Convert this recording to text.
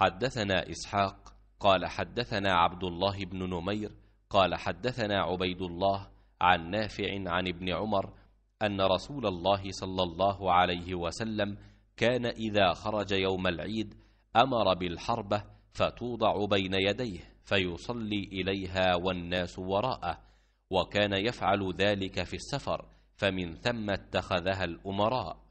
حدثنا إسحاق قال حدثنا عبد الله بن نمير قال حدثنا عبيد الله عن نافع عن ابن عمر أن رسول الله صلى الله عليه وسلم كان إذا خرج يوم العيد أمر بالحربة فتوضع بين يديه فيصلي إليها والناس وراءه وكان يفعل ذلك في السفر فمن ثم اتخذها الأمراء